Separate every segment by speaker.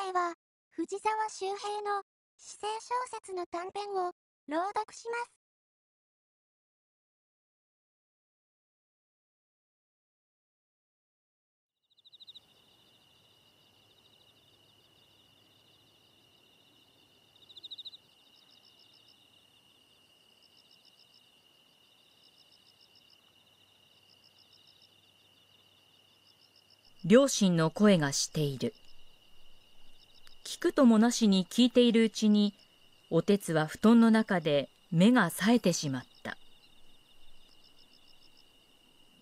Speaker 1: 回は、藤沢周平の、詩性小説の短編を、朗読します。両親の声がしている。聞くともなしに聞いているうちにおてつは布団の中で目が冴えてしまった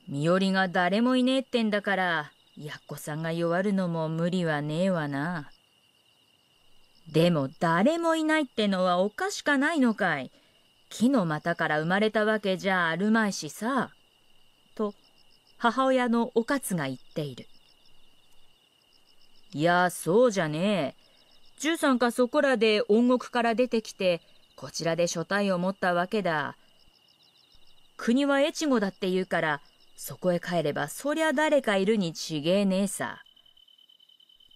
Speaker 1: 身寄りが誰もいねえってんだからやっこさんが弱るのも無理はねえわなでも誰もいないってのはおかしかないのかい木の股から生まれたわけじゃあるまいしさと母親のおかつが言っているいやそうじゃねえ13かそこらで音獄から出てきて、こちらで書体を持ったわけだ。国は越後だって言うから、そこへ帰ればそりゃ誰かいるにちげえねえさ。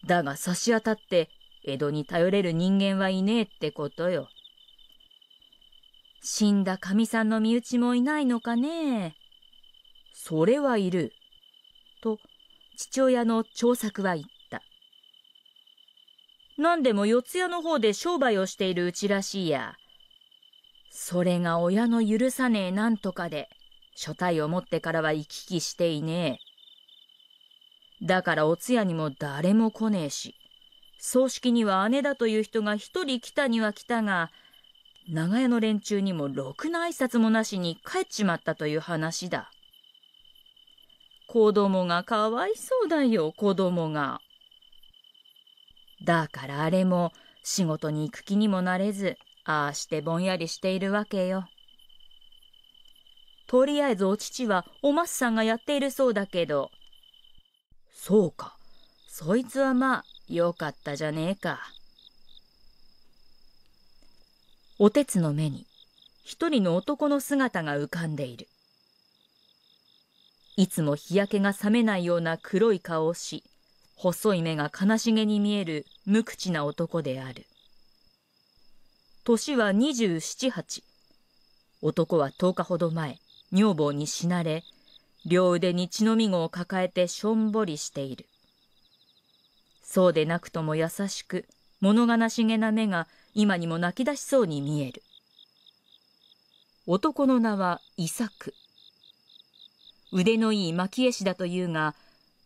Speaker 1: だが差し当たって江戸に頼れる人間はいねえってことよ。死んだかみさんの身内もいないのかねえそれはいる。と、父親の長作は言った。何でも四谷の方で商売をしているうちらしいや。それが親の許さねえなんとかで、書体を持ってからは行き来していねえ。だからお通夜にも誰も来ねえし、葬式には姉だという人が一人来たには来たが、長屋の連中にもろくな挨拶もなしに帰っちまったという話だ。子供がかわいそうだよ、子供が。だからあれも仕事に行く気にもなれず、ああしてぼんやりしているわけよ。とりあえずお父はおますさんがやっているそうだけど。そうか。そいつはまあ、よかったじゃねえか。おてつの目に、一人の男の姿が浮かんでいる。いつも日焼けが覚めないような黒い顔をし、細い目が悲しげに見える無口な男である。年は二十七八。男は十日ほど前、女房に死なれ、両腕に血のみごを抱えてしょんぼりしている。そうでなくとも優しく、物悲しげな目が今にも泣き出しそうに見える。男の名は伊作。腕のいい蒔絵師だというが、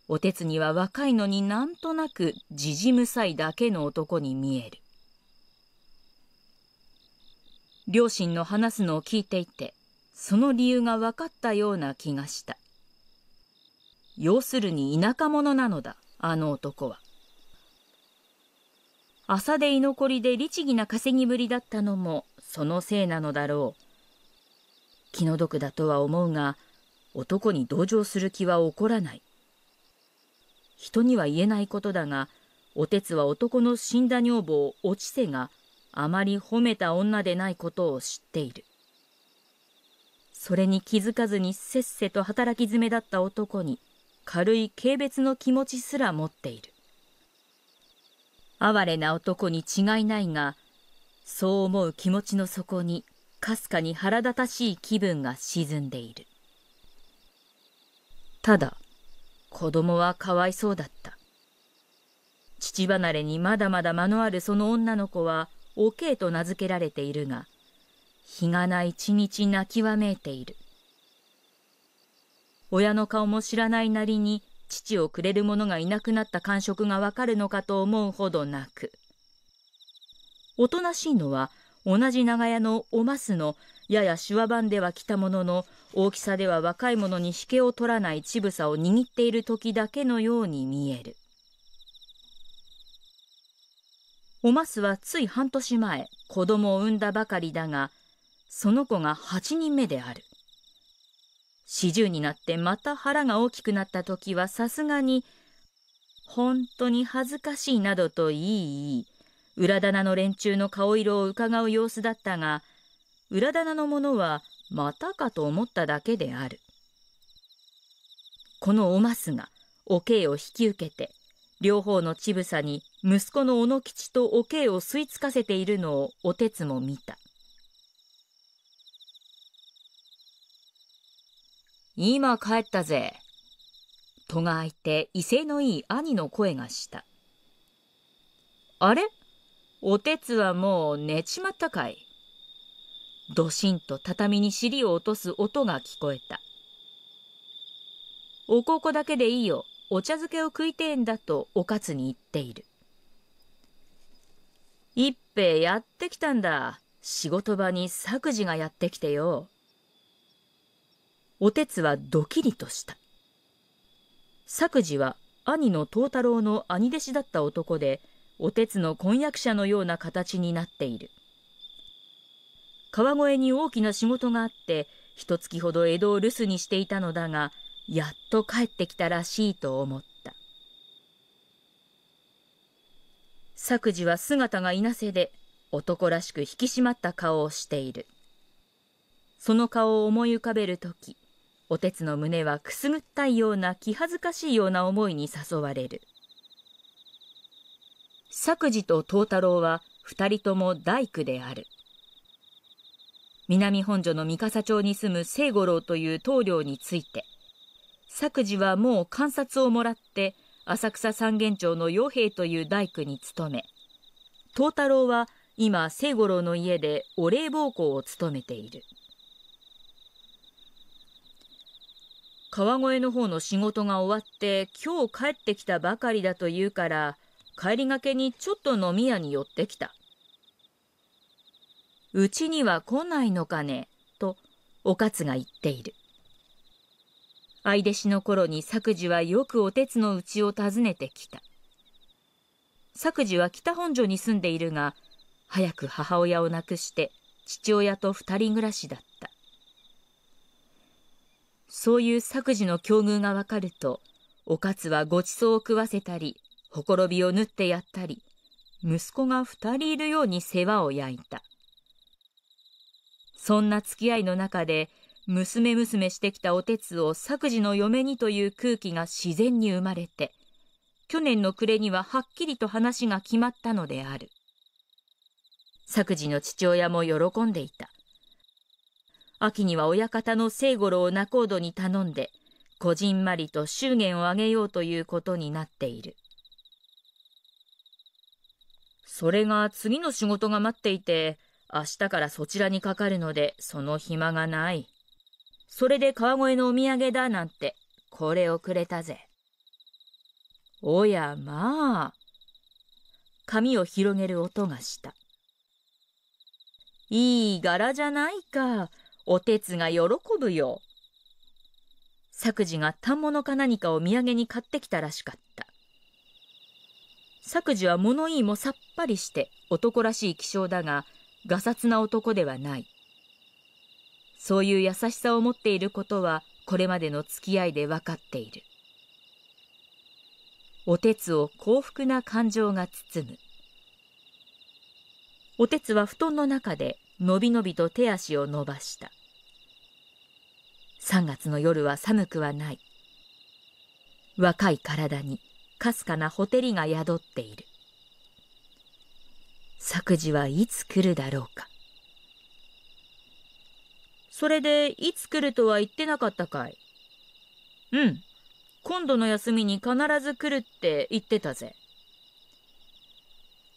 Speaker 1: おてつには若いのになんとなくじじむさいだけの男に見える。両親の話すのを聞いていて、その理由が分かったような気がした。要するに田舎者なのだ、あの男は。朝で居残りで律儀な稼ぎぶりだったのもそのせいなのだろう。気の毒だとは思うが、男に同情する気は起こらない。人には言えないことだが、おてつは男の死んだ女房おちせがあまり褒めた女でないことを知っている。それに気づかずにせっせと働き詰めだった男に軽い軽蔑の気持ちすら持っている。哀れな男に違いないが、そう思う気持ちの底にかすかに腹立たしい気分が沈んでいる。ただ、子供はかわいそうだった。父離れにまだまだ間のあるその女の子は、おけいと名付けられているが、日がな一日泣きわめいている。親の顔も知らないなりに、父をくれる者がいなくなった感触がわかるのかと思うほど泣く。おとなしいのは、同じ長屋のおますのやや手話版では来たものの大きさでは若い者に引けを取らない乳房を握っている時だけのように見えるおますはつい半年前子供を産んだばかりだがその子が8人目である四十になってまた腹が大きくなった時はさすがに「本当に恥ずかしい」などと言いい裏棚の連中の顔色をうかがう様子だったが「裏棚のものはまたかと思っただけである。このおますが、おけいを引き受けて、両方の乳房に息子の小野吉とおけいを吸い付かせているのをおてつも見た。今帰ったぜ。戸が開いて威勢のいい兄の声がした。あれおてつはもう寝ちまったかい。ドシンと畳に尻を落とす音が聞こえた。おここだけでいいよ。お茶漬けを食いてえんだとおかつに言っている。一平やってきたんだ。仕事場に作事がやってきてよ。おてつはドキリとした。作事は兄の藤太郎の兄弟子だった男で、おてつの婚約者のような形になっている。川越に大きな仕事があって、一月ほど江戸を留守にしていたのだが、やっと帰ってきたらしいと思った。作事は姿がいなせで、男らしく引き締まった顔をしている。その顔を思い浮かべるとき、おてつの胸はくすぐったいような気恥ずかしいような思いに誘われる。作事と藤太郎は二人とも大工である。南本所の三笠町に住む清五郎という棟梁について作事はもう観察をもらって浅草三元町の傭兵という大工に勤め藤太郎は今清五郎の家でお礼奉公を務めている川越の方の仕事が終わって今日帰ってきたばかりだというから帰りがけにちょっと飲み屋に寄ってきたうちには来ないのかね、と、おかつが言っている。相弟子の頃に作事はよくおてつのうちを訪ねてきた。作事は北本所に住んでいるが、早く母親を亡くして父親と二人暮らしだった。そういう作事の境遇がわかると、おかつはごちそうを食わせたり、ほころびを縫ってやったり、息子が二人いるように世話を焼いた。そんな付き合いの中で、娘娘してきたおつを作事の嫁にという空気が自然に生まれて、去年の暮れにははっきりと話が決まったのである。作事の父親も喜んでいた。秋には親方の清五郎を仲人に頼んで、こじんまりと祝言をあげようということになっている。それが次の仕事が待っていて、明日からそちらにかかるので、その暇がない。それで川越のお土産だなんて、これをくれたぜ。おやまあ。髪を広げる音がした。いい柄じゃないか。おてつが喜ぶよ。作事が反物か何かを土産に買ってきたらしかった。作事は物言いもさっぱりして男らしい気性だが、がさつな男ではない。そういう優しさを持っていることはこれまでの付き合いで分かっている。おてつを幸福な感情が包む。おてつは布団の中でのびのびと手足を伸ばした。3月の夜は寒くはない。若い体にかすかなほてりが宿っている。作事はいつ来るだろうかそれでいつ来るとは言ってなかったかいうん今度の休みに必ず来るって言ってたぜ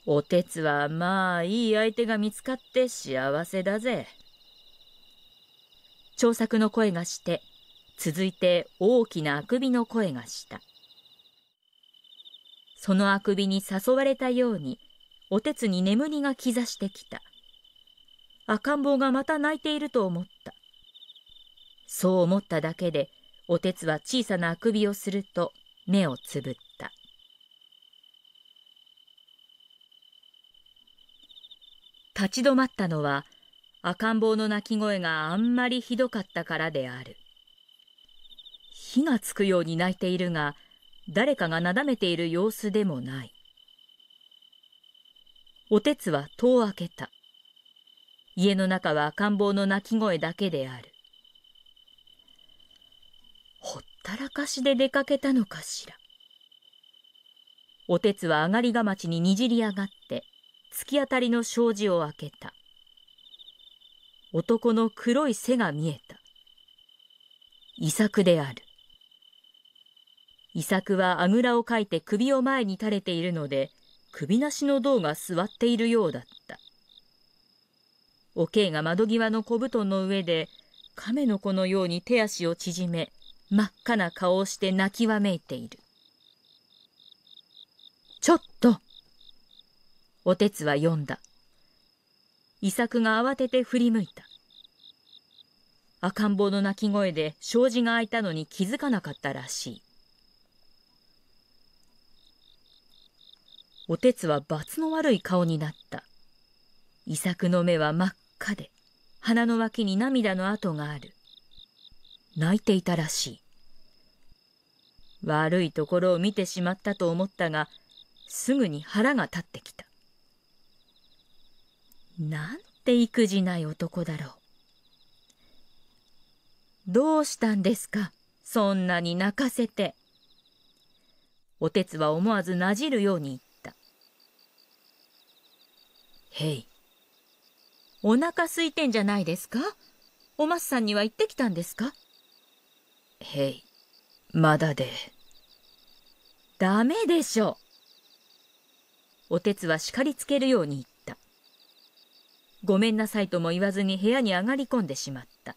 Speaker 1: おてつはまあいい相手が見つかって幸せだぜ長作の声がして続いて大きなあくびの声がしたそのあくびに誘われたようにおてつに眠りがきざしてきた。赤ん坊がまた泣いていると思った。そう思っただけで、おてつは小さなあくびをすると目をつぶった。立ち止まったのは、赤ん坊の泣き声があんまりひどかったからである。火がつくように泣いているが、誰かがなだめている様子でもない。おてつは戸を開けた。家の中は赤ん坊の泣き声だけである。ほったらかしで出かけたのかしら。おてつは上がりがまちににじり上がって、突き当たりの障子を開けた。男の黒い背が見えた。遺作である。遺作はあぐらをかいて首を前に垂れているので、首なしの胴が座っているようだった。おけいが窓際の小布団の上で、亀の子のように手足を縮め、真っ赤な顔をして泣きわめいている。ちょっとおてつは読んだ。伊作が慌てて振り向いた。赤ん坊の泣き声で障子が開いたのに気づかなかったらしい。おてつは罰の悪い顔になった。伊作の目は真っ赤で、鼻の脇に涙の跡がある。泣いていたらしい。悪いところを見てしまったと思ったが、すぐに腹が立ってきた。なんて育児ない男だろう。どうしたんですかそんなに泣かせて。おてつは思わずなじるように言っへい。お腹空いてんじゃないですかおますさんには行ってきたんですかへい。まだで。ダメでしょ。おてつは叱りつけるように言った。ごめんなさいとも言わずに部屋に上がり込んでしまった。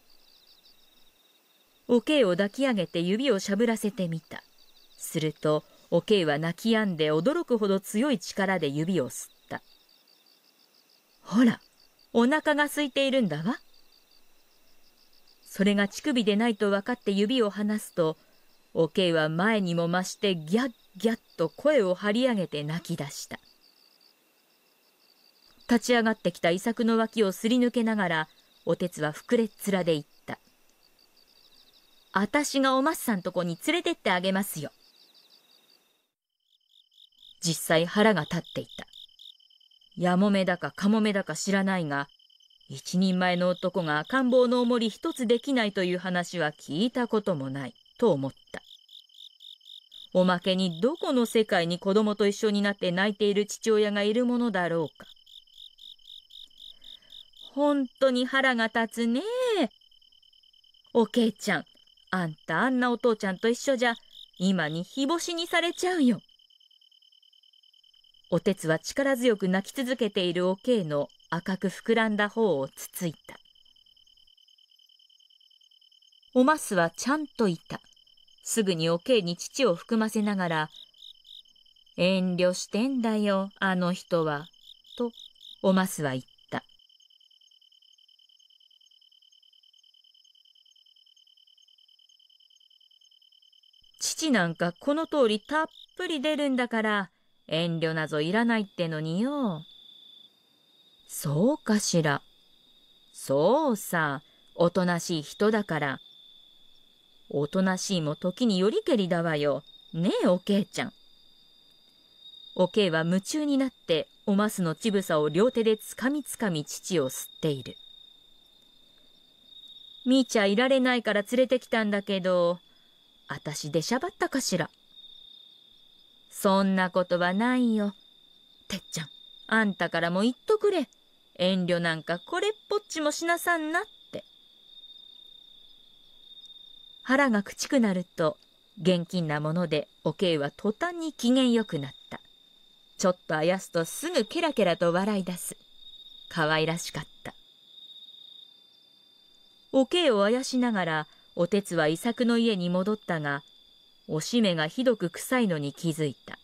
Speaker 1: おけいを抱き上げて指をしゃぶらせてみた。すると、おけいは泣き止んで驚くほど強い力で指を吸っほら、お腹が空いているんだわ。それが乳首でないと分かって指を離すと、おけいは前にも増してギャッギャッと声を張り上げて泣き出した。立ち上がってきた遺作の脇をすり抜けながら、おてつは膨れっ面で言った。あたしがおまっさんとこに連れてってあげますよ。実際腹が立っていた。やもめだかかもめだか知らないが、一人前の男が赤ん坊のおもり一つできないという話は聞いたこともない、と思った。おまけにどこの世界に子供と一緒になって泣いている父親がいるものだろうか。本当に腹が立つねおけいちゃん、あんたあんなお父ちゃんと一緒じゃ、今に日干しにされちゃうよ。おてつは力強く泣き続けているおけいの赤く膨らんだ方をつついた。おますはちゃんといた。すぐにおけいに父を含ませながら、遠慮してんだよ、あの人は、と、おますは言った。父なんかこの通りたっぷり出るんだから、遠慮なぞいらないってのによ。そうかしら。そうさ、おとなしい人だから。おとなしいも時によりけりだわよ。ねえ、おけいちゃん。おけいは夢中になっておますのちぶさを両手でつかみつかみ乳を吸っている。みーちゃんいられないから連れてきたんだけど、あたし出しゃばったかしら。そんなことはないよ。てっちゃん、あんたからも言っとくれ。遠慮なんかこれっぽっちもしなさんなって。腹がくちくなると、現金なものでおけいは途端に機嫌よくなった。ちょっとあやすとすぐケラケラと笑い出す。可愛らしかった。おけいをあやしながら、おてつは伊作の家に戻ったが、おしめがひどく臭いのに気づいた。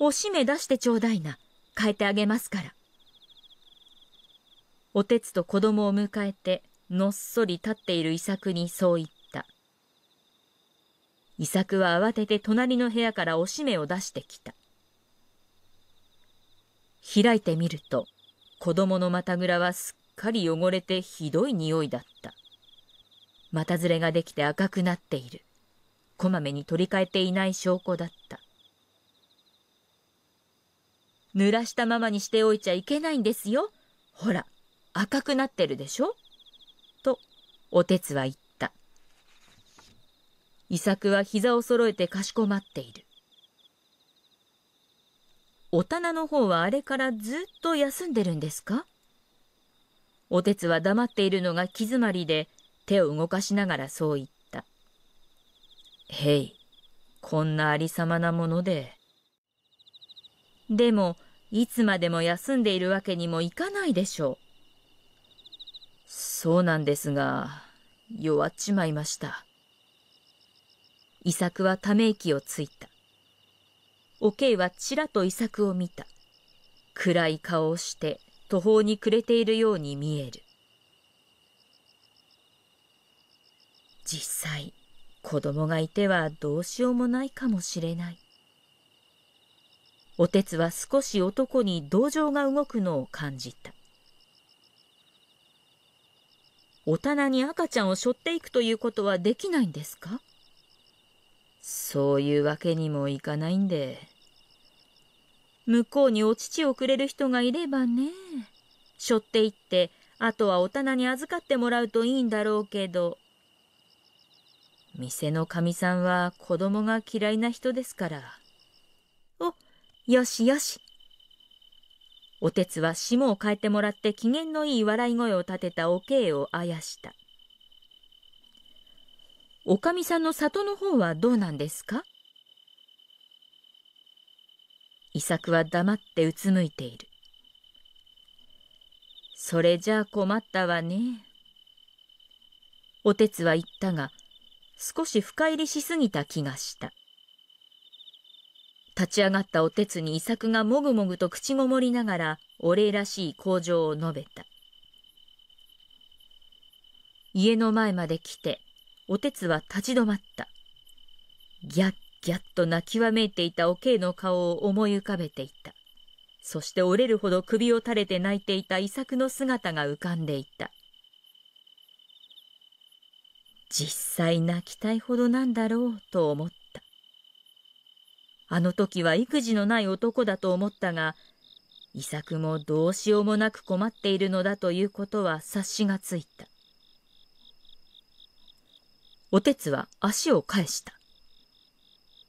Speaker 1: おしめ出してちょうだいな。変えてあげますから。おてつと子供を迎えて、のっそり立っている伊作にそう言った。伊作は慌てて隣の部屋からおしめを出してきた。開いてみると、子供のまたぐらはすっかり汚れてひどい匂いだった。股ずれができて赤くなっている。こまめに取り替えていない証拠だった。濡らしたままにしておいちゃいけないんですよ。ほら、赤くなってるでしょと、おてつは言った。伊作は膝を揃えてかしこまっている。お棚の方はあれからずっと休んでるんですかおてつは黙っているのが気詰まりで、手を動かしながらそう言った。へい、こんなありさまなもので。でも、いつまでも休んでいるわけにもいかないでしょう。そうなんですが、弱っちまいました。伊作はため息をついた。おけいはちらと伊作を見た。暗い顔をして途方に暮れているように見える。実際子供がいてはどうしようもないかもしれないおてつは少し男に同情が動くのを感じたお棚に赤ちゃんを背負っていくということはできないんですかそういうわけにもいかないんで向こうにお乳をくれる人がいればね背負っていってあとはお棚に預かってもらうといいんだろうけど店のかみさんは子供が嫌いな人ですから。お、よしよし。おてつは霜を変えてもらって機嫌のいい笑い声を立てたおけいをあやした。おかみさんの里の方はどうなんですか伊作は黙ってうつむいている。それじゃあ困ったわね。おてつは言ったが、少し深入りしすぎた気がした。立ち上がったおてつに伊作がもぐもぐと口ごもりながらお礼らしい口上を述べた。家の前まで来て、おてつは立ち止まった。ギャッギャッと泣きわめいていたおけいの顔を思い浮かべていた。そして折れるほど首を垂れて泣いていた伊作の姿が浮かんでいた。実際泣きたいほどなんだろうと思った。あの時は育児のない男だと思ったが、伊作もどうしようもなく困っているのだということは察しがついた。おてつは足を返した。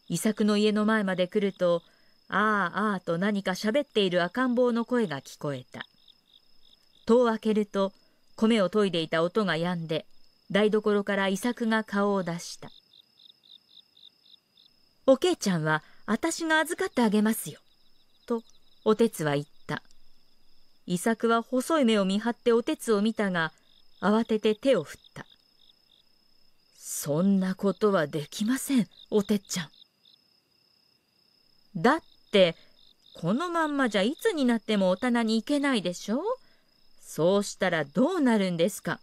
Speaker 1: 伊作の家の前まで来ると、ああああと何か喋っている赤ん坊の声が聞こえた。戸を開けると、米を研いでいた音が止んで、台所から伊作が顔を出した。おけいちゃんはあたしが預かってあげますよ。と、おてつは言った。伊作は細い目を見張っておてつを見たが、慌てて手を振った。そんなことはできません、おてっちゃん。だって、このまんまじゃいつになってもお棚に行けないでしょそうしたらどうなるんですか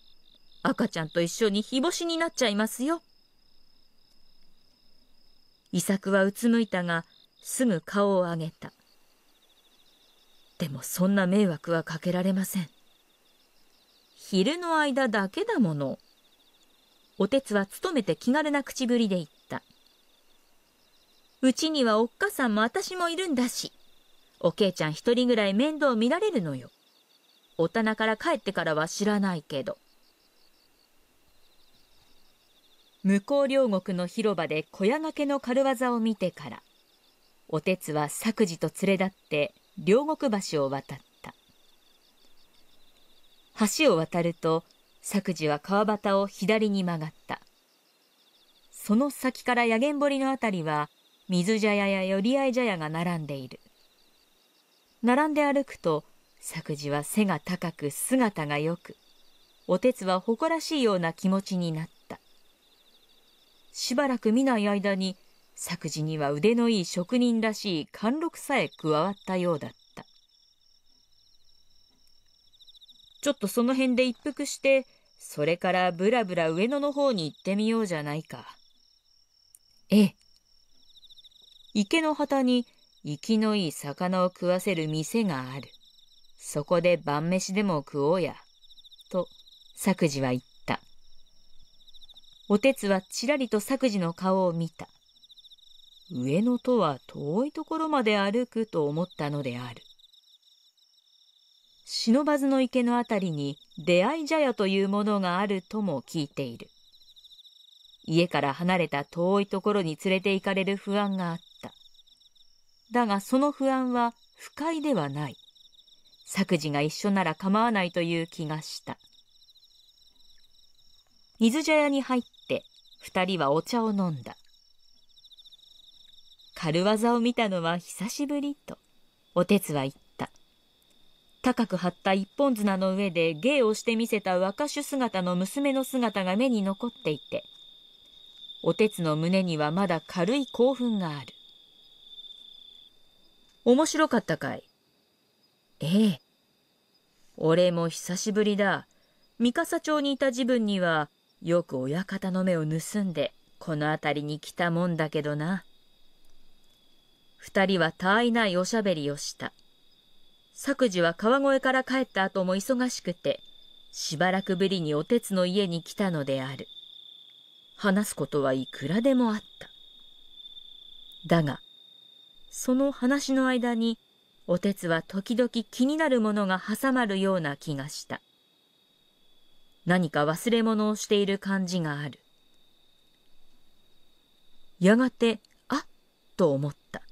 Speaker 1: 赤ちゃんと一緒に日干しになっちゃいますよ。伊作はうつむいたが、すぐ顔を上げた。でもそんな迷惑はかけられません。昼の間だけだもの。おてつは勤めて気軽な口ぶりで言った。うちにはおっかさんも私もいるんだし、おけいちゃん一人ぐらい面倒見られるのよ。お棚から帰ってからは知らないけど。向こう両国の広場で小屋掛けの軽業を見てからおつは作事と連れ立って両国橋を渡った橋を渡ると作事は川端を左に曲がったその先からやげん堀の辺りは水茶屋や寄り合い茶屋が並んでいる並んで歩くと作事は背が高く姿がよくおつは誇らしいような気持ちになった。しばらく見ない間に作事には腕のいい職人らしい貫禄さえ加わったようだったちょっとその辺で一服してそれからぶらぶら上野の方に行ってみようじゃないかええ池の旗に生きのいい魚を食わせる店があるそこで晩飯でも食おうやと作事は言ったおてつはちらりと作事の顔を見た。上野とは遠いところまで歩くと思ったのである。忍ばずの池のあたりに出会い茶屋というものがあるとも聞いている。家から離れた遠いところに連れて行かれる不安があった。だがその不安は不快ではない。作事が一緒なら構わないという気がした。水茶屋に入って二人はお茶を飲んだ軽業を見たのは久しぶりとおてつは言った高く張った一本綱の上で芸をしてみせた若手姿の娘の姿が目に残っていておてつの胸にはまだ軽い興奮がある面白かったかいええ俺も久しぶりだ三笠町にいた自分にはよく親方の目を盗んでこの辺りに来たもんだけどな。二人は他愛ないおしゃべりをした。作次は川越から帰った後も忙しくて、しばらくぶりにおつの家に来たのである。話すことはいくらでもあった。だが、その話の間に、おてつは時々気になるものが挟まるような気がした。何か忘れ物をしている感じがある。やがて、あっと思った。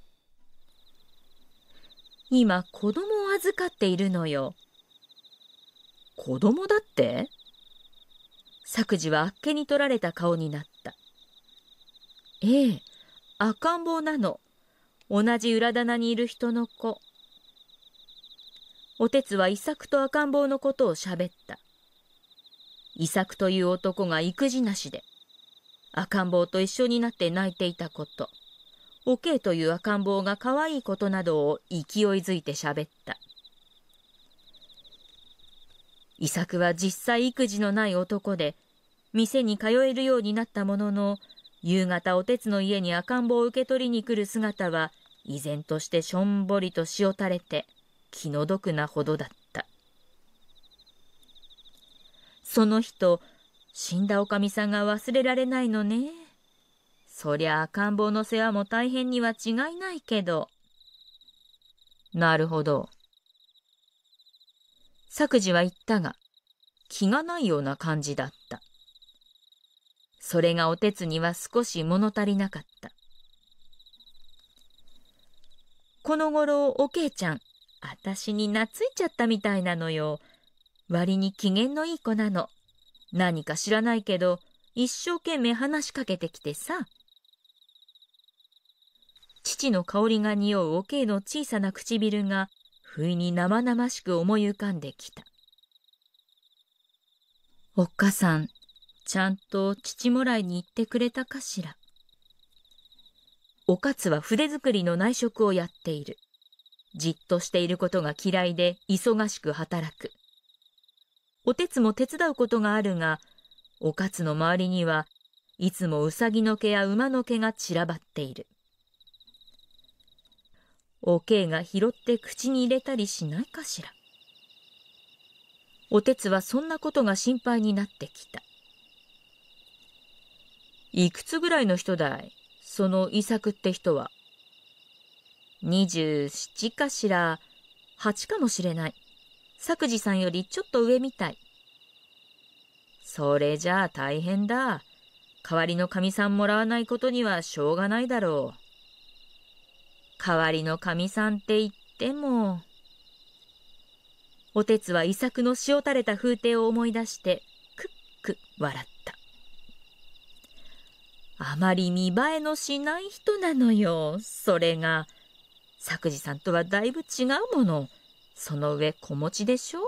Speaker 1: 今、子供を預かっているのよ。子供だって作事はあっけに取られた顔になった。ええ、赤ん坊なの。同じ裏棚にいる人の子。おてつは伊作と赤ん坊のことをしゃべった。伊作という男が育児なしで、赤ん坊と一緒になって泣いていたこと、おけいという赤ん坊が可愛いことなどを勢いづいて喋った。伊作は実際育児のない男で、店に通えるようになったものの、夕方おてつの家に赤ん坊を受け取りに来る姿は、依然としてしょんぼりとしおたれて、気の毒なほどだった。その人、死んだおかみさんが忘れられないのね。そりゃ赤ん坊の世話も大変には違いないけど。なるほど。作事は言ったが、気がないような感じだった。それがおてつには少し物足りなかった。この頃、おけいちゃん、あたしに懐いちゃったみたいなのよ。割に機嫌のいい子なの。何か知らないけど、一生懸命話しかけてきてさ。父の香りが匂うおけいの小さな唇が、不意に生々しく思い浮かんできた。おっかさん、ちゃんと父もらいに行ってくれたかしら。おかつは筆作りの内職をやっている。じっとしていることが嫌いで忙しく働く。おてつも手伝うことがあるが、おかつの周りにはいつもうさぎの毛や馬の毛が散らばっている。おけいが拾って口に入れたりしないかしら。おてつはそんなことが心配になってきた。いくつぐらいの人だいその伊作って人は。二十七かしら、八かもしれない。作治さんよりちょっと上みたい。それじゃあ大変だ。代わりの神さんもらわないことにはしょうがないだろう。代わりの神さんって言っても。おてつは遺作の塩垂れた風景を思い出して、くっく笑った。あまり見栄えのしない人なのよ。それが、作治さんとはだいぶ違うもの。その上子持ちでしょ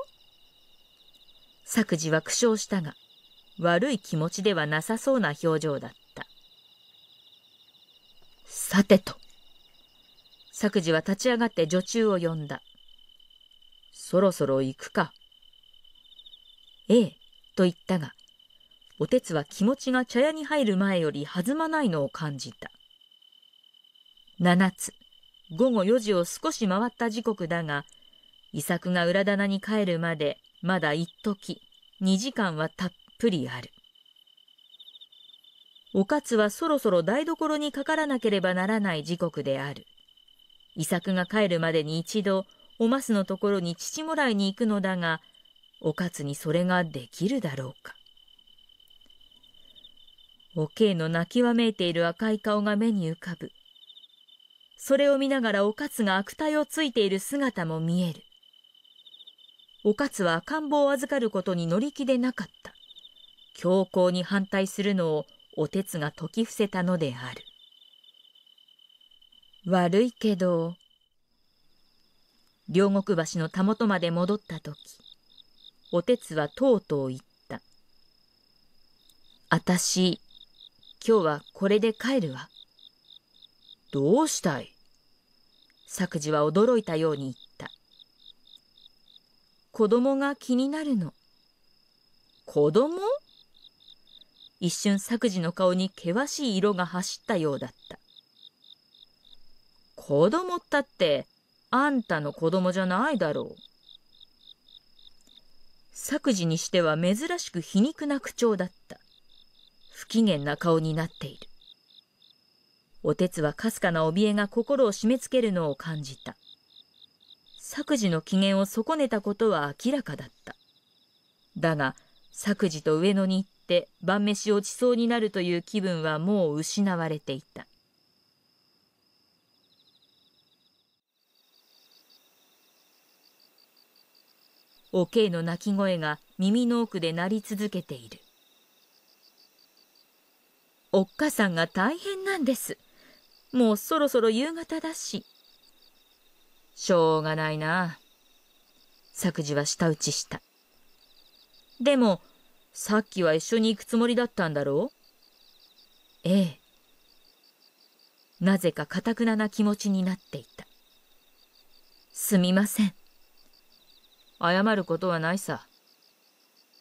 Speaker 1: 作事は苦笑したが、悪い気持ちではなさそうな表情だった。さてと。作事は立ち上がって女中を呼んだ。そろそろ行くか。ええ、と言ったが、おてつは気持ちが茶屋に入る前より弾まないのを感じた。七つ、午後4時を少し回った時刻だが、遺作が裏棚に帰るまでまだ一時2時間はたっぷりあるおかつはそろそろ台所にかからなければならない時刻である遺作が帰るまでに一度おますのところに父もらいに行くのだがおかつにそれができるだろうかおけいの泣きわめいている赤い顔が目に浮かぶそれを見ながらおかつが悪態をついている姿も見えるお勝は官房を預かることに乗り気でなかった。強硬に反対するのをお哲が解き伏せたのである。悪いけど、両国橋のたもとまで戻ったとき、お哲はとうとう言った。あたし、今日はこれで帰るわ。どうしたい作事は驚いたように言った。子供が気になるの。子供一瞬作事の顔に険しい色が走ったようだった。子供ったって、あんたの子供じゃないだろう。作事にしては珍しく皮肉な口調だった。不機嫌な顔になっている。おてつはかすかな怯えが心を締め付けるのを感じた。作事の機嫌を損ねたことは明らかだった。だが、作事と上野に行って晩飯をちそうになるという気分はもう失われていた。おけいの鳴き声が耳の奥で鳴り続けている。おっかさんが大変なんです。もうそろそろ夕方だし。しょうがないな。作事は舌打ちした。でも、さっきは一緒に行くつもりだったんだろうええ。なぜかかたくなな気持ちになっていた。すみません。謝ることはないさ。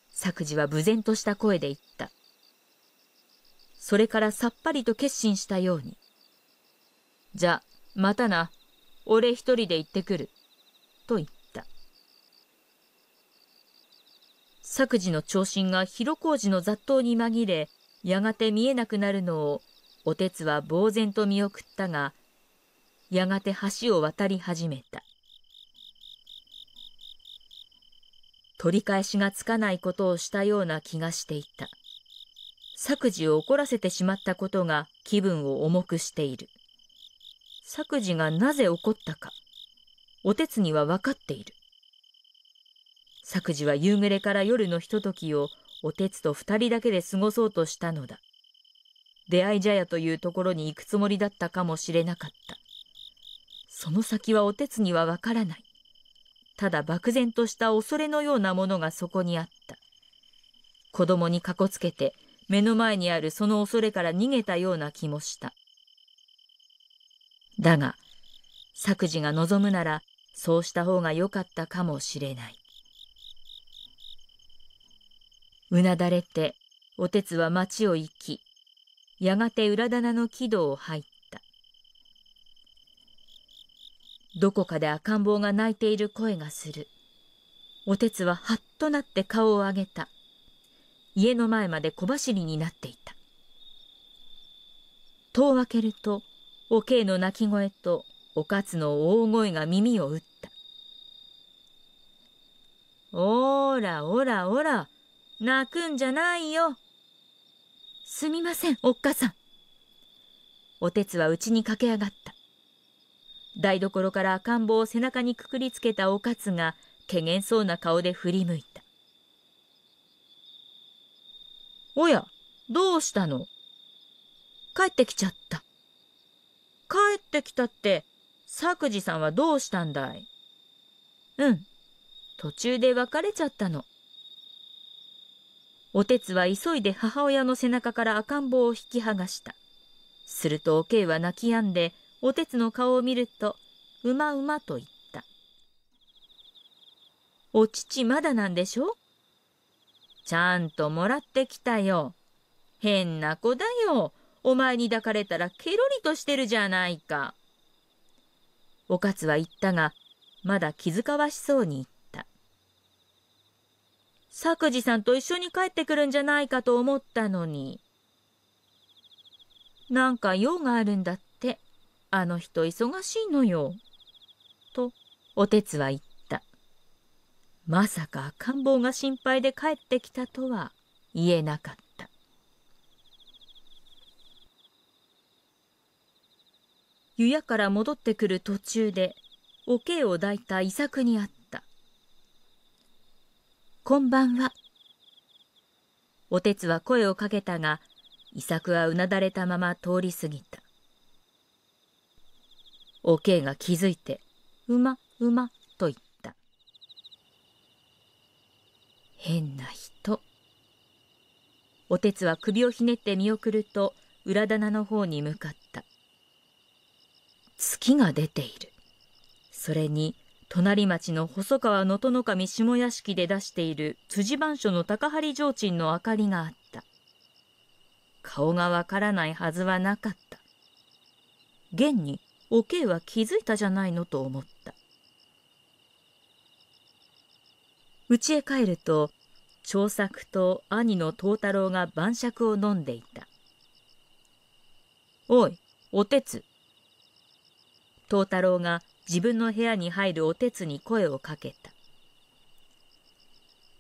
Speaker 1: 作事は無然とした声で言った。それからさっぱりと決心したように。じゃ、またな。俺一人で行ってくる。と言った。作事の長身が広小路の雑踏に紛れ、やがて見えなくなるのを、おつは呆然と見送ったが、やがて橋を渡り始めた。取り返しがつかないことをしたような気がしていた。作事を怒らせてしまったことが気分を重くしている。作事がなぜ起こったか、おてつには分かっている。作事は夕暮れから夜のひとときをおてつと二人だけで過ごそうとしたのだ。出会い茶屋というところに行くつもりだったかもしれなかった。その先はおてつには分からない。ただ漠然とした恐れのようなものがそこにあった。子供にかこつけて目の前にあるその恐れから逃げたような気もした。だが、作事が望むなら、そうした方が良かったかもしれない。うなだれて、お鉄は町を行き、やがて裏棚の軌道を入った。どこかで赤ん坊が泣いている声がする。お鉄ははっとなって顔を上げた。家の前まで小走りになっていた。戸を開けると、おけいの泣き声とおかつの大声が耳を打った。おらおらおら、泣くんじゃないよ。すみません、おっかさん。おてつはうちに駆け上がった。台所から赤ん坊を背中にくくりつけたおかつが、けげんそうな顔で振り向いた。おや、どうしたの帰ってきちゃった。帰ってきたって、作治さんはどうしたんだいうん。途中で別れちゃったの。おてつは急いで母親の背中から赤ん坊を引き剥がした。するとおけいは泣き止んで、おてつの顔を見ると、うまうまと言った。お乳まだなんでしょちゃんともらってきたよ。変な子だよ。お前に抱かれたらケロリとしてるじゃないか。おかつは言ったが、まだ気遣わしそうに言った。作治さんと一緒に帰ってくるんじゃないかと思ったのに。なんか用があるんだって。あの人忙しいのよ。と、おてつは言った。まさか赤ん坊が心配で帰ってきたとは言えなかった。湯屋から戻ってくる途中でおけを抱いた伊作に会った「こんばんは」おてつは声をかけたが伊作はうなだれたまま通り過ぎたおけいが気づいて「うまうま」と言った変な人おてつは首をひねって見送ると裏棚の方に向かった月が出ている。それに、隣町の細川能登守下屋敷で出している辻番所の高張提灯の明かりがあった。顔がわからないはずはなかった。現に、おけいは気づいたじゃないのと思った。家へ帰ると、長作と兄の藤太郎が晩酌を飲んでいた。おい、おてつ、藤太郎が自分の部屋に入るおてつに声をかけた。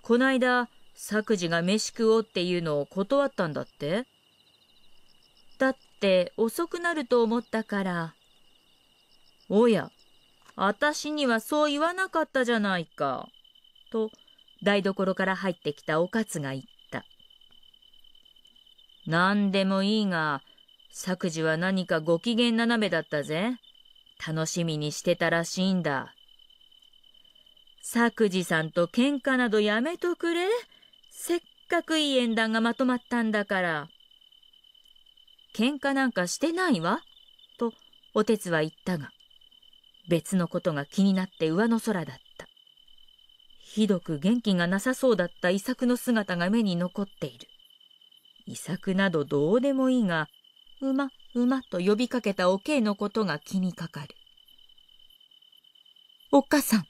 Speaker 1: こないだ、作事が飯食おうっていうのを断ったんだってだって遅くなると思ったから。おや、私にはそう言わなかったじゃないか。と、台所から入ってきたおかつが言った。何でもいいが、作事は何かご機嫌斜めだったぜ。楽しみにしてたらしいんだ。作治さんと喧嘩などやめとくれ。せっかくいい縁談がまとまったんだから。喧嘩なんかしてないわ。と、おてつは言ったが、別のことが気になって上の空だった。ひどく元気がなさそうだった遺作の姿が目に残っている。遺作などどうでもいいが、馬、馬と呼びかけたおけいのことが気にかかる。おっかさん、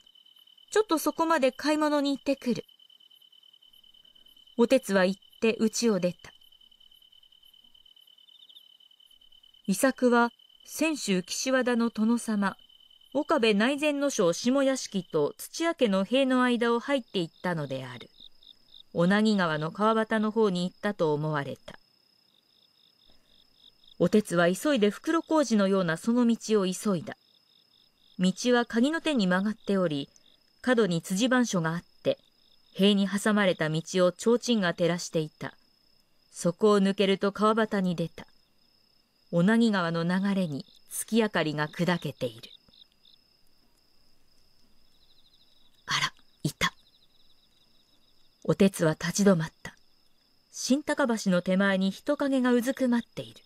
Speaker 1: ちょっとそこまで買い物に行ってくる。おてつは行って家を出た。伊作は、泉州岸和田の殿様、岡部内前の将下屋敷と土屋家の塀の間を入っていったのである。小名木川の川端の方に行ったと思われた。お鉄は急いで袋小路のようなその道を急いだ。道は鍵の手に曲がっており、角に辻番所があって、塀に挟まれた道を提灯が照らしていた。そこを抜けると川端に出た。小名木川の流れに月明かりが砕けている。あら、いた。お鉄は立ち止まった。新高橋の手前に人影がうずくまっている。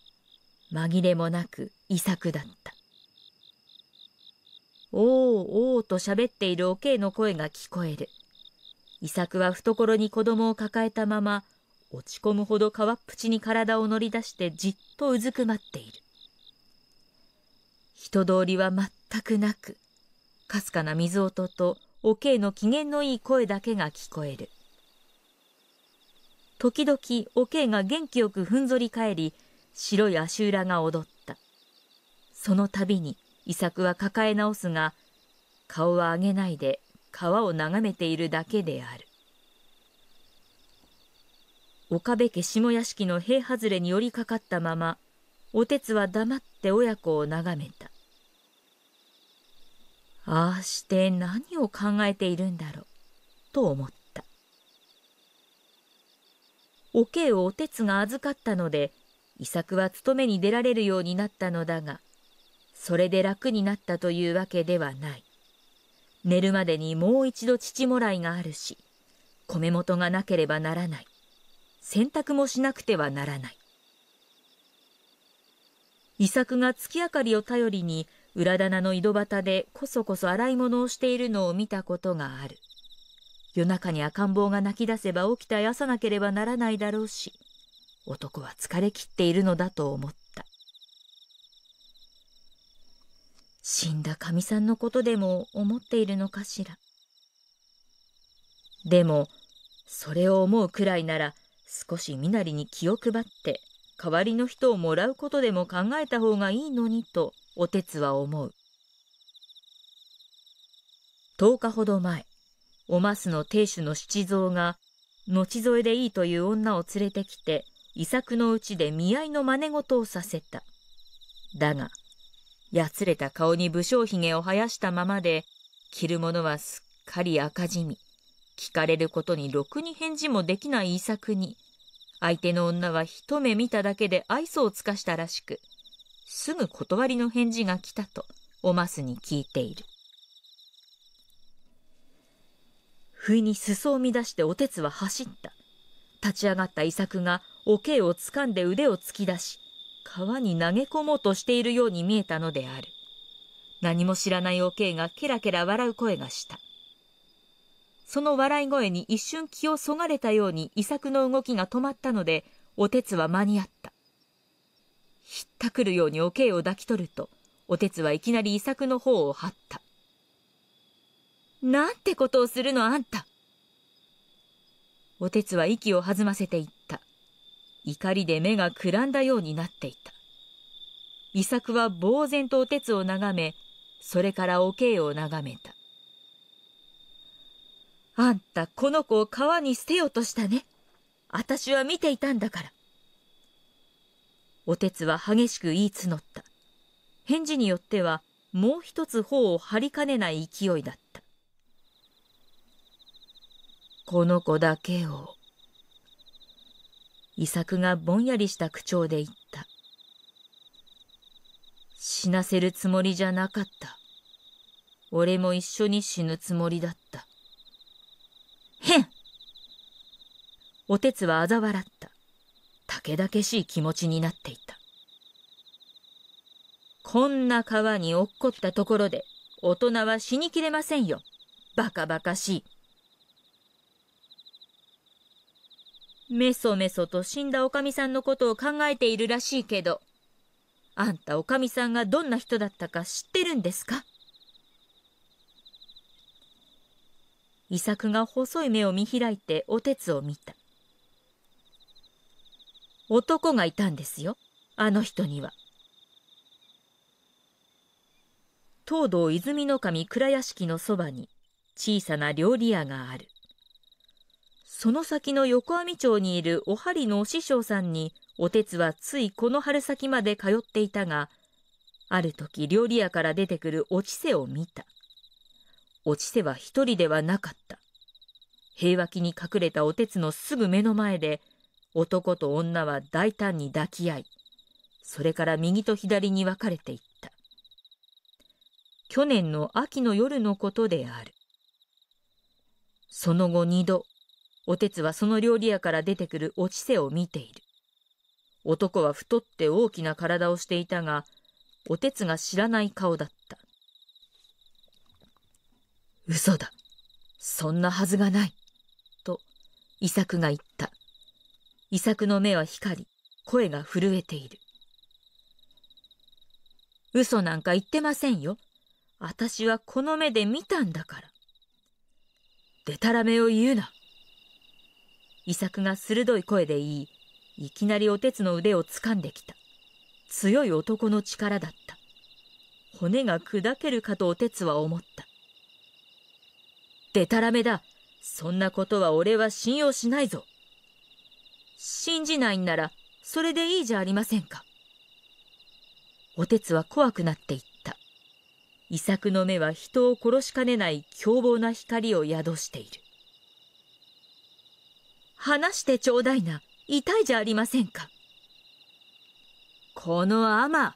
Speaker 1: 紛れもなく遺作だった。おおおおと喋っているおけいの声が聞こえる。遺作は懐に子供を抱えたまま、落ち込むほど川っぷちに体を乗り出してじっとうずくまっている。人通りは全くなく、かすかな水音とおけいの機嫌のいい声だけが聞こえる。時々おけいが元気よくふんぞり返り、白い足裏が踊った。その度に伊作は抱え直すが、顔は上げないで川を眺めているだけである。岡部家下屋敷の塀外れに寄りかかったまま、おつは黙って親子を眺めた。ああして何を考えているんだろう、と思った。おけをおつが預かったので、伊作は勤めに出られるようになったのだが、それで楽になったというわけではない。寝るまでにもう一度父もらいがあるし、米元がなければならない。洗濯もしなくてはならない。伊作が月明かりを頼りに、裏棚の井戸端でこそこそ洗い物をしているのを見たことがある。夜中に赤ん坊が泣き出せば起きてあやさなければならないだろうし、男は疲れきっているのだと思った死んだかみさんのことでも思っているのかしらでもそれを思うくらいなら少し身なりに気を配って代わりの人をもらうことでも考えた方がいいのにとおてつは思う10日ほど前おますの亭主の七蔵が後添えでいいという女を連れてきて遺作のうちで見合いの真似事をさせた。だが、やつれた顔に武将髭を生やしたままで、着るものはすっかり赤じみ、聞かれることにろくに返事もできない遺作に、相手の女は一目見ただけで愛想を尽かしたらしく、すぐ断りの返事が来たと、おますに聞いている。不意に裾を乱しておてつは走った。立ち上がった遺作が桶を掴んで腕を突き出し、川に投げ込もうとしているように見えたのである。何も知らないおけいがケラケラ笑う声がした。その笑い声に一瞬気をそがれたように遺作の動きが止まったので、おてつは間に合った。ひったくるようにおけいを抱き取ると、おてつはいきなり遺作の方を張った。なんてことをするのあんた。おてつは息を弾ませていった。怒りで目がくらんだようになっていた。伊作は呆然とお鉄を眺め、それからおけいを眺めた。あんた、この子を川に捨てようとしたね。あたしは見ていたんだから。お鉄は激しく言い募った。返事によっては、もう一つ頬を張りかねない勢いだった。この子だけを伊作がぼんやりした口調で言った。死なせるつもりじゃなかった。俺も一緒に死ぬつもりだった。へんおてつは嘲笑った。たけだけしい気持ちになっていた。こんな川に落っこったところで大人は死にきれませんよ。バカバカしい。めそめそと死んだおかみさんのことを考えているらしいけど、あんたおかみさんがどんな人だったか知ってるんですか伊作が細い目を見開いておてつを見た。男がいたんですよ、あの人には。東堂泉の神蔵屋敷のそばに小さな料理屋がある。その先の横網町にいるおはりのお師匠さんに、おてつはついこの春先まで通っていたが、ある時料理屋から出てくるおちせを見た。おちせは一人ではなかった。平和脇に隠れたおてつのすぐ目の前で、男と女は大胆に抱き合い、それから右と左に分かれていった。去年の秋の夜のことである。その後二度、おてつはその料理屋から出てくるおちせを見ている。男は太って大きな体をしていたが、おてつが知らない顔だった。嘘だ。そんなはずがない。と、伊作が言った。伊作の目は光り、声が震えている。嘘なんか言ってませんよ。私はこの目で見たんだから。でたらめを言うな。伊作が鋭い声で言い、いきなりおてつの腕を掴んできた。強い男の力だった。骨が砕けるかとおてつは思った。でたらめだ。そんなことは俺は信用しないぞ。信じないんなら、それでいいじゃありませんか。おてつは怖くなっていった。伊作の目は人を殺しかねない凶暴な光を宿している。話してちょうだいな、痛いじゃありませんか。このアマ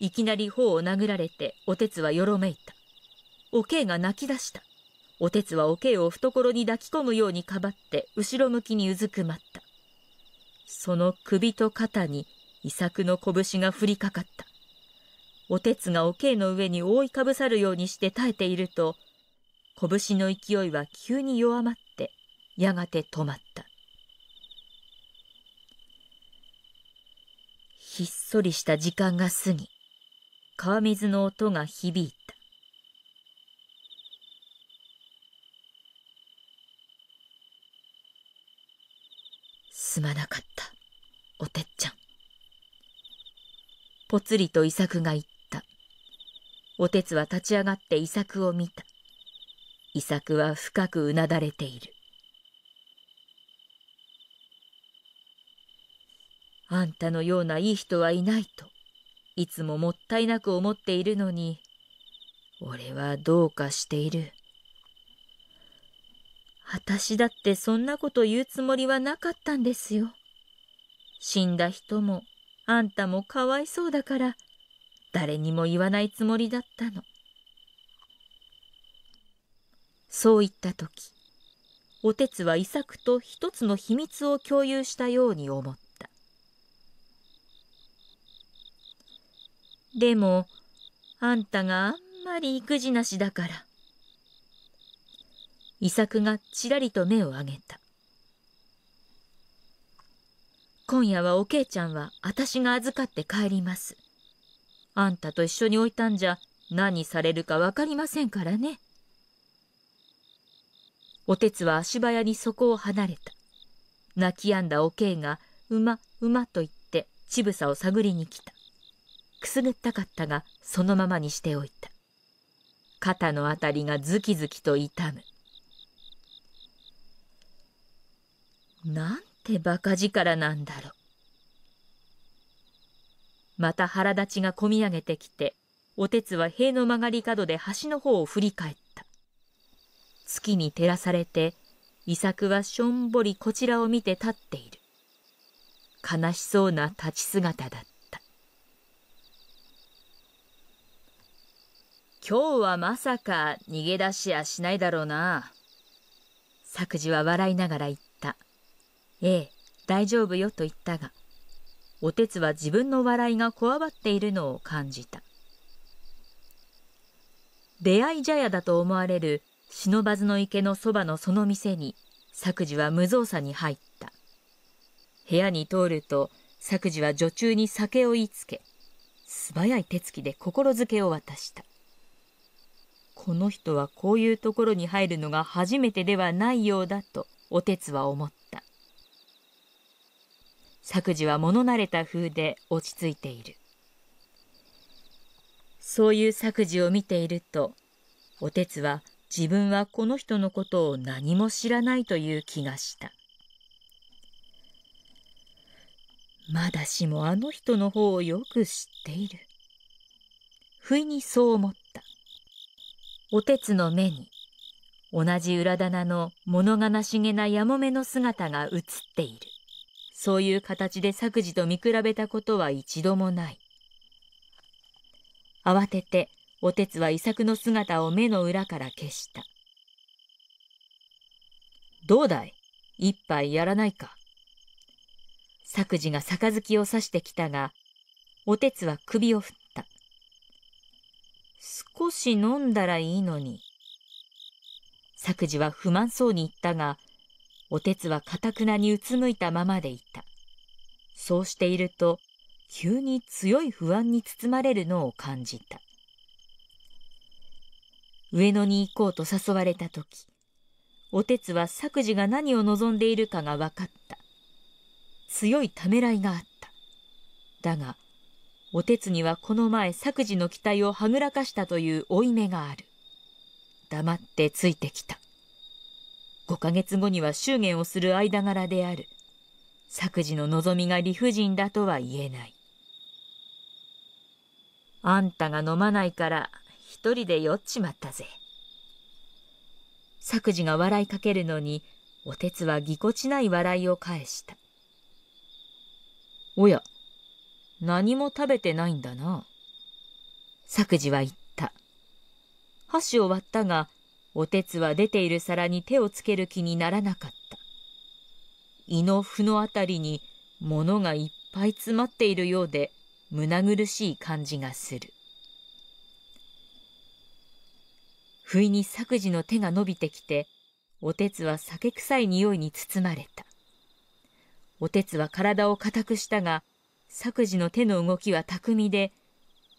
Speaker 1: いきなり頬を殴られて、おてつはよろめいた。おけいが泣き出した。おてつはおけいを懐に抱き込むようにかばって、後ろ向きにうずくまった。その首と肩に、遺作の拳が降りかかった。おてつがおけいの上に覆いかぶさるようにして耐えていると、拳の勢いは急に弱まった。やがて止まったひっそりした時間が過ぎ川水の音が響いたすまなかったおてっちゃんぽつりと伊作が言ったおてつは立ち上がって伊作を見た伊作は深くうなだれているあんたのようないい人はいないといつももったいなく思っているのに俺はどうかしている私だってそんなこと言うつもりはなかったんですよ死んだ人もあんたもかわいそうだから誰にも言わないつもりだったのそう言った時おてつは伊作と一つの秘密を共有したように思ったでも、あんたがあんまり育児なしだから。伊作がちらりと目を上げた。今夜はおけいちゃんは私が預かって帰ります。あんたと一緒に置いたんじゃ何されるかわかりませんからね。おてつは足早にそこを離れた。泣き止んだおけいが、馬、馬と言ってちぶさを探りに来た。くすぐったかったがそのままにしておいた肩のあたりがズキズキと痛むなんてバカ力なんだろうまた腹立ちがこみ上げてきておてつは塀の曲がり角で橋の方を振り返った月に照らされて伊作はしょんぼりこちらを見て立っている悲しそうな立ち姿だった今日はまさか逃げ出しやしないだろうな。作事は笑いながら言った。ええ、大丈夫よと言ったが、おてつは自分の笑いがこわばっているのを感じた。出会い茶屋だと思われる忍ばずの池のそばのその店に、作事は無造作に入った。部屋に通ると、作事は女中に酒を言いつけ、素早い手つきで心づけを渡した。この人はこういうところに入るのが初めてではないようだとおつは思った作事は物慣れた風で落ち着いているそういう作事を見ているとおつは自分はこの人のことを何も知らないという気がしたまだしもあの人の方をよく知っている不意にそう思ったお鉄の目に同じ裏棚の物悲しげなやもめの姿が映っているそういう形で作事と見比べたことは一度もない慌ててお鉄は遺作の姿を目の裏から消した「どうだい一杯やらないか」作事が杯を刺してきたがお鉄は首を振っ少し飲んだらいいのに。作事は不満そうに言ったが、おてつはかたくなにうつむいたままでいた。そうしていると、急に強い不安に包まれるのを感じた。上野に行こうと誘われた時、おてつは作事が何を望んでいるかが分かった。強いためらいがあった。だが、おてつにはこの前作事の期待をはぐらかしたという負い目がある。黙ってついてきた。五ヶ月後には祝言をする間柄である。作事の望みが理不尽だとは言えない。あんたが飲まないから一人で酔っちまったぜ。作事が笑いかけるのに、おてつはぎこちない笑いを返した。おや、何も食べてないんだな。作事は言った。箸を割ったが、おてつは出ている皿に手をつける気にならなかった。胃の腑のあたりに物がいっぱい詰まっているようで、胸苦しい感じがする。不意に作事の手が伸びてきて、おてつは酒臭い匂いに包まれた。おてつは体を固くしたが、作事の手の動きは巧みで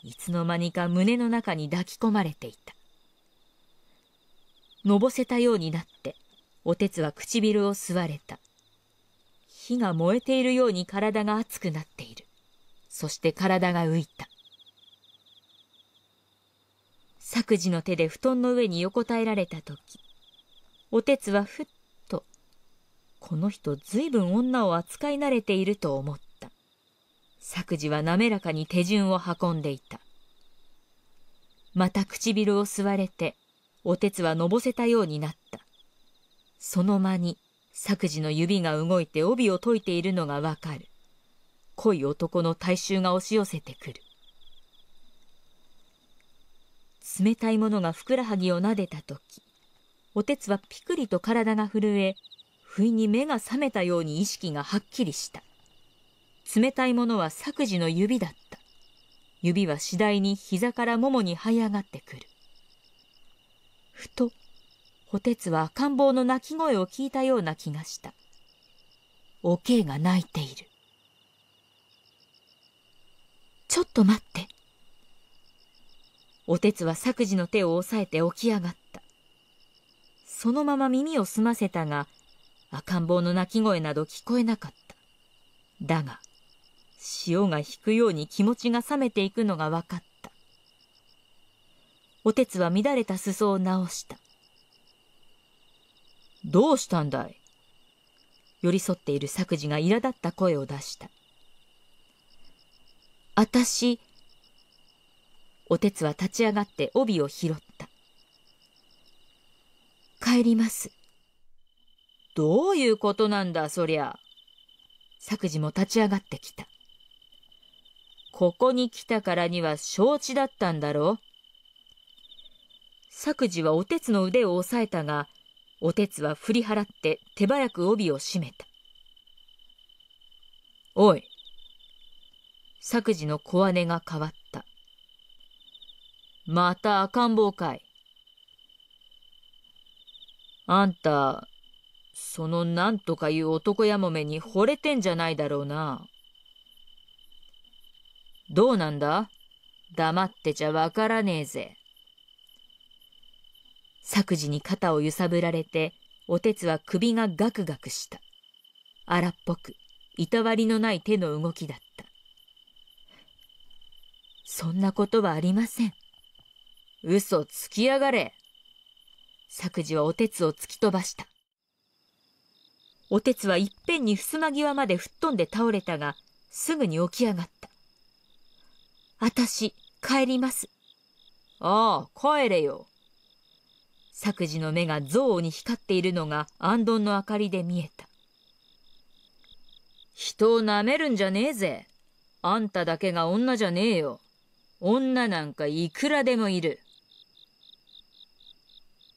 Speaker 1: いつの間にか胸の中に抱き込まれていたのぼせたようになっておてつは唇を吸われた火が燃えているように体が熱くなっているそして体が浮いた作事の手で布団の上に横たえられた時おてつはふっとこの人ずいぶん女を扱い慣れていると思った作事は滑らかに手順を運んでいたまた唇を吸われておてつはのぼせたようになったその間に作事の指が動いて帯を解いているのがわかる濃い男の大衆が押し寄せてくる冷たいものがふくらはぎをなでた時おてつはピクリと体が震え不意に目が覚めたように意識がはっきりした冷たいものは作事の指だった指は次第に膝からももに這い上がってくるふとてつは赤ん坊の泣き声を聞いたような気がしたおけいが泣いているちょっと待っておてつは作事の手を押さえて起き上がったそのまま耳を澄ませたが赤ん坊の泣き声など聞こえなかっただが潮が引くように気持ちが冷めていくのが分かった。おてつは乱れた裾を直した。どうしたんだい寄り添っている作事が苛立った声を出した。あたし、おてつは立ち上がって帯を拾った。帰ります。どういうことなんだ、そりゃ。作事も立ち上がってきた。ここに来たからには承知だったんだろう。作事はおてつの腕を押さえたが、おてつは振り払って手早く帯を締めた。おい。作事の小姉が変わった。また赤ん坊かい。あんた、そのなんとかいう男やもめに惚れてんじゃないだろうな。どうなんだ黙ってちゃわからねえぜ。作事に肩を揺さぶられて、おてつは首がガクガクした。荒っぽく、いたわりのない手の動きだった。そんなことはありません。嘘つきやがれ。作事はおてつを突き飛ばした。おてつはいっぺんに襖際まで吹っ飛んで倒れたが、すぐに起き上がった。私、帰ります。ああ、帰れよ。作事の目が憎悪に光っているのが暗闘の明かりで見えた。人を舐めるんじゃねえぜ。あんただけが女じゃねえよ。女なんかいくらでもいる。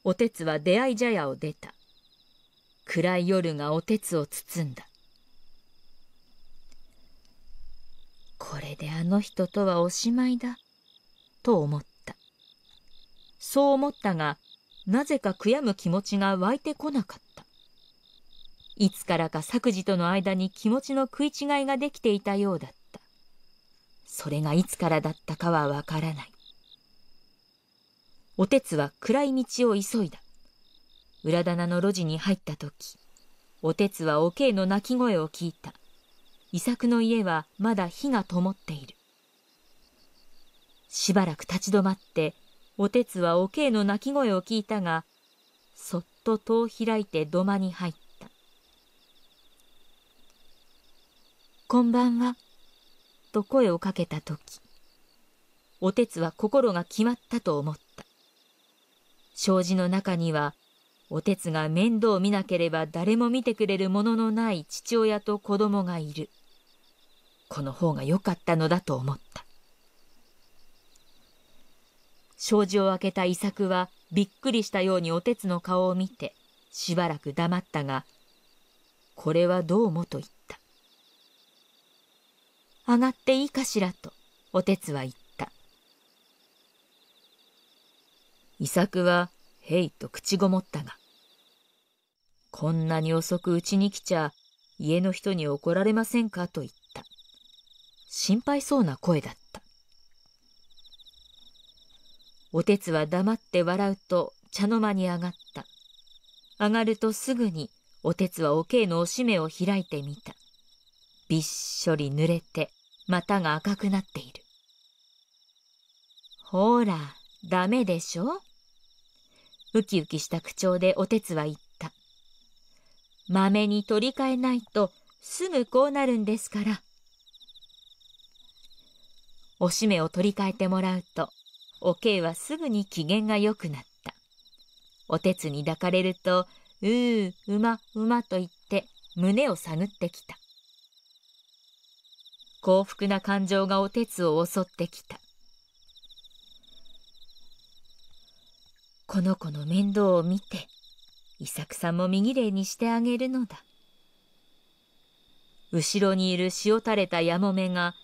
Speaker 1: おてつは出会い茶屋を出た。暗い夜がおてつを包んだ。これであの人とはおしまいだと思ったそう思ったがなぜか悔やむ気持ちが湧いてこなかったいつからか作事との間に気持ちの食い違いができていたようだったそれがいつからだったかはわからないおてつは暗い道を急いだ裏棚の路地に入った時おてつはおけいの泣き声を聞いたイ作の家はまだ火が灯っている。しばらく立ち止まって、おてつはおけいの泣き声を聞いたが、そっと戸を開いて土間に入った。こんばんは、と声をかけた時、おてつは心が決まったと思った。障子の中には、おてつが面倒を見なければ誰も見てくれるもののない父親と子供がいる。この方が良かったのだと思った障子を開けた伊作はびっくりしたようにおてつの顔を見てしばらく黙ったがこれはどうもと言った上がっていいかしらとおてつは言った伊作はへいと口ごもったがこんなに遅くうちに来ちゃ家の人に怒られませんかと言った心配そうな声だったおてつは黙って笑うと茶の間に上がった上がるとすぐにおてつはおけいのおしめを開いてみたびっしょり濡れて股が赤くなっているほらダメでしょウキウキした口調でおてつは言ったまめに取り替えないとすぐこうなるんですからおしめを取り替えてもらうとおけいはすぐに機嫌が良くなったおてつに抱かれるとうううまうまと言って胸を探ってきた幸福な感情がおてつを襲ってきたこの子の面倒を見て伊作さんも身ぎれいにしてあげるのだ後ろにいるしおたれたやもめが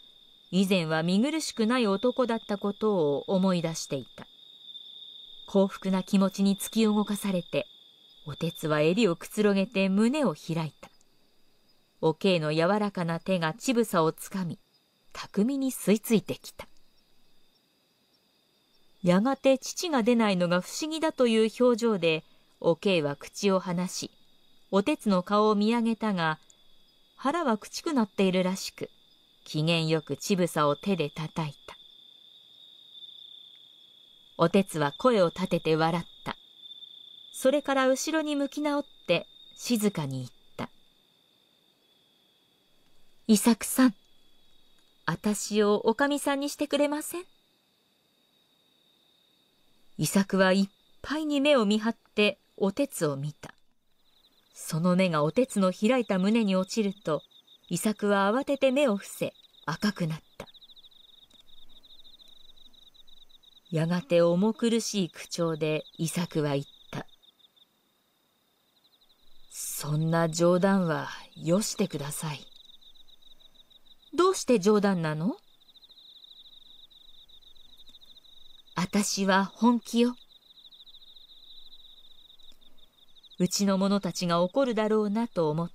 Speaker 1: 以前は見苦しくない男だったことを思い出していた幸福な気持ちに突き動かされておてつは襟をくつろげて胸を開いたおけいの柔らかな手が乳房をつかみ巧みに吸い付いてきたやがて乳が出ないのが不思議だという表情でおけいは口を離しおてつの顔を見上げたが腹はくちくなっているらしく機嫌よく乳房を手で叩いたおてつは声を立てて笑ったそれから後ろに向き直って静かに言った「伊作さんあたしをおかみさんにしてくれません?」伊作はいっぱいに目を見張っておてつを見たその目がおてつの開いた胸に落ちるとイ作は慌てて目を伏せ赤くなったやがて重苦しい口調で伊作は言った「そんな冗談はよしてください」「どうして冗談なの?」「私は本気よ」うちの者たちが怒るだろうなと思っ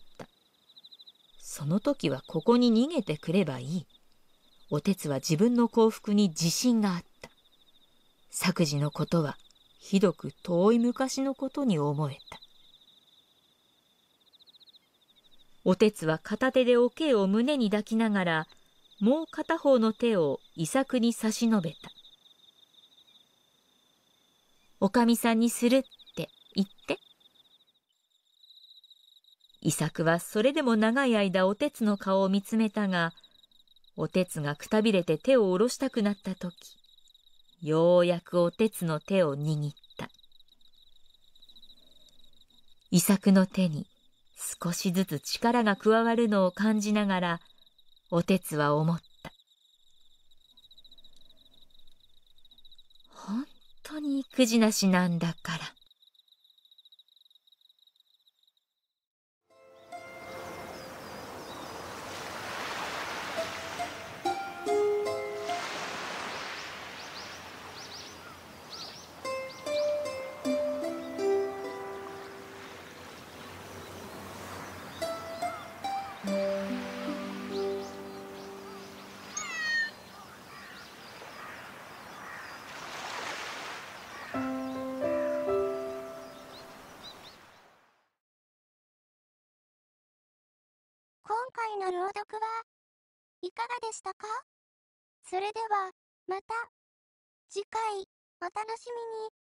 Speaker 1: その時はここに逃げてくればいい。お哲は自分の幸福に自信があった。作事のことはひどく遠い昔のことに思えた。おつは片手でおけいを胸に抱きながら、もう片方の手を遺作に差し伸べた。おかみさんにするって言って。伊作はそれでも長い間おてつの顔を見つめたが、おてつがくたびれて手を下ろしたくなった時、ようやくおてつの手を握った。伊作の手に少しずつ力が加わるのを感じながら、おてつは思った。本当にくじなしなんだから。回の朗読はいかがでしたかそれでは、また次回お楽しみに。